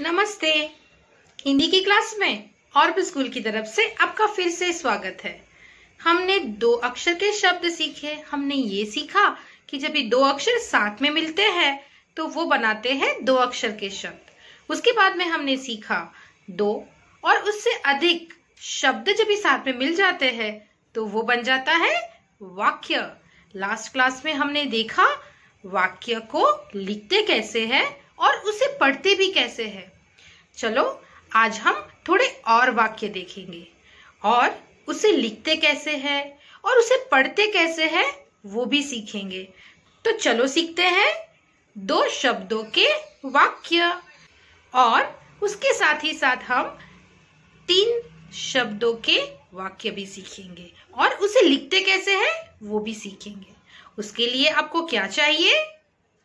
नमस्ते हिंदी की क्लास में और स्कूल की तरफ से आपका फिर से स्वागत है हमने दो अक्षर के शब्द सीखे हमने ये सीखा कि जब ये दो अक्षर साथ में मिलते हैं तो वो बनाते हैं दो अक्षर के शब्द उसके बाद में हमने सीखा दो और उससे अधिक शब्द जब ये साथ में मिल जाते हैं तो वो बन जाता है वाक्य लास्ट क्लास में हमने देखा वाक्य को लिखते कैसे है और उसे पढ़ते भी कैसे है चलो आज हम थोड़े और वाक्य देखेंगे और उसे लिखते कैसे हैं और उसे पढ़ते कैसे हैं वो भी सीखेंगे तो चलो सीखते हैं दो शब्दों के वाक्य और उसके साथ ही साथ हम तीन शब्दों के वाक्य भी सीखेंगे और उसे लिखते कैसे हैं वो भी सीखेंगे उसके लिए आपको क्या चाहिए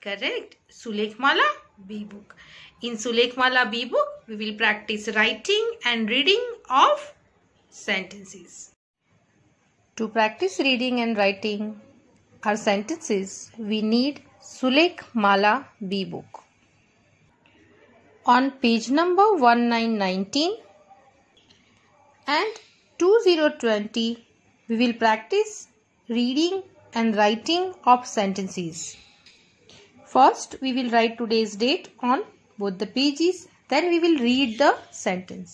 correct Sulekhmala B book in Sulekhmala B book we will practice writing and reading of sentences. To practice reading and writing our sentences, we need Sulek Mala B book. On page number 1919 and 2020, we will practice reading and writing of sentences. First, we will write today's date on both the pages Then we will read the sentence.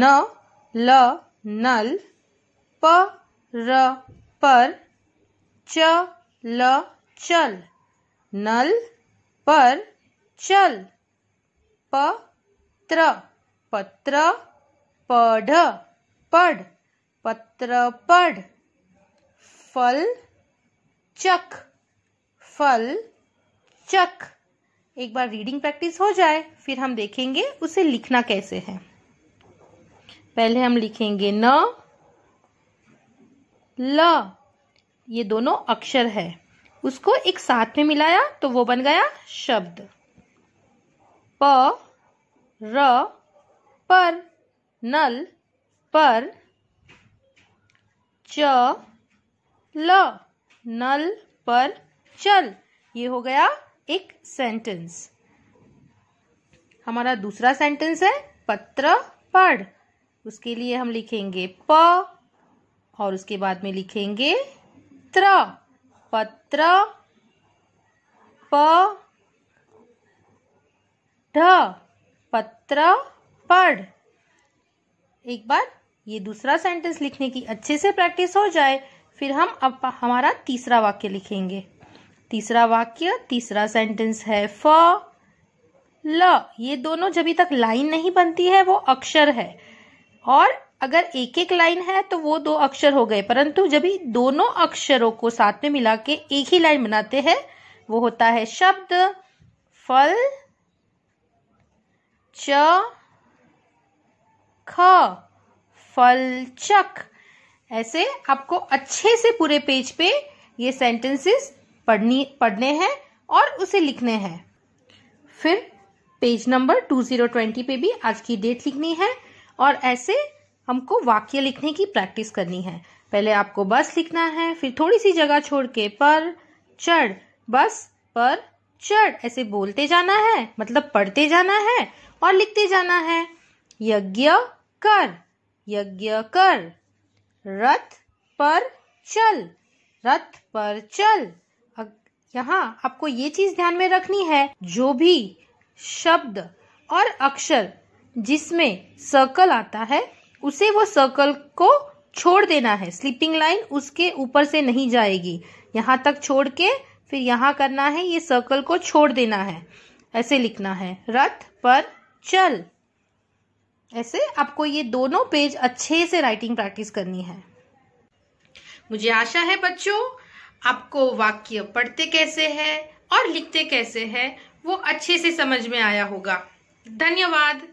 N, L, null, P, R, पर, च, ल, चल. नल, पर, चल. पत्र, पत्र, पढ़, पढ़. पत्र, पढ़. फल, चख, फल, चख. एक बार रीडिंग प्रैक्टिस हो जाए फिर हम देखेंगे उसे लिखना कैसे है पहले हम लिखेंगे न ल ये दोनों अक्षर है उसको एक साथ में मिलाया तो वो बन गया शब्द प र पर नल पर च ल नल पर चल ये हो गया एक सेंटेंस हमारा दूसरा सेंटेंस है पत्र पढ़ उसके लिए हम लिखेंगे प और उसके बाद में लिखेंगे त्र पत्र प ढ पत्र पढ़ एक बार ये दूसरा सेंटेंस लिखने की अच्छे से प्रैक्टिस हो जाए फिर हम अब हमारा तीसरा वाक्य लिखेंगे तीसरा वाक्य तीसरा सेंटेंस है फ ल ये दोनों जब तक लाइन नहीं बनती है वो अक्षर है और अगर एक एक लाइन है तो वो दो अक्षर हो गए परंतु जब दोनों अक्षरों को साथ में मिला के एक ही लाइन बनाते हैं वो होता है शब्द फल च ख चक ऐसे आपको अच्छे से पूरे पेज पे ये सेंटेंसेस पढ़नी पढ़ने हैं और उसे लिखने हैं फिर पेज नंबर 2020 पे भी आज की डेट लिखनी है और ऐसे हमको वाक्य लिखने की प्रैक्टिस करनी है पहले आपको बस लिखना है फिर थोड़ी सी जगह छोड़ के पर चढ़ बस पर चढ़ ऐसे बोलते जाना है मतलब पढ़ते जाना है और लिखते जाना है यज्ञ कर यज्ञ कर रथ पर चल रथ पर चल यहाँ आपको ये चीज ध्यान में रखनी है जो भी शब्द और अक्षर जिसमें सर्कल आता है उसे वो सर्कल को छोड़ देना है स्लीपिंग लाइन उसके ऊपर से नहीं जाएगी यहाँ तक छोड़ के फिर यहाँ करना है ये सर्कल को छोड़ देना है ऐसे लिखना है रथ पर चल ऐसे आपको ये दोनों पेज अच्छे से राइटिंग प्रैक्टिस करनी है मुझे आशा है बच्चों आपको वाक्य पढ़ते कैसे हैं और लिखते कैसे हैं वो अच्छे से समझ में आया होगा धन्यवाद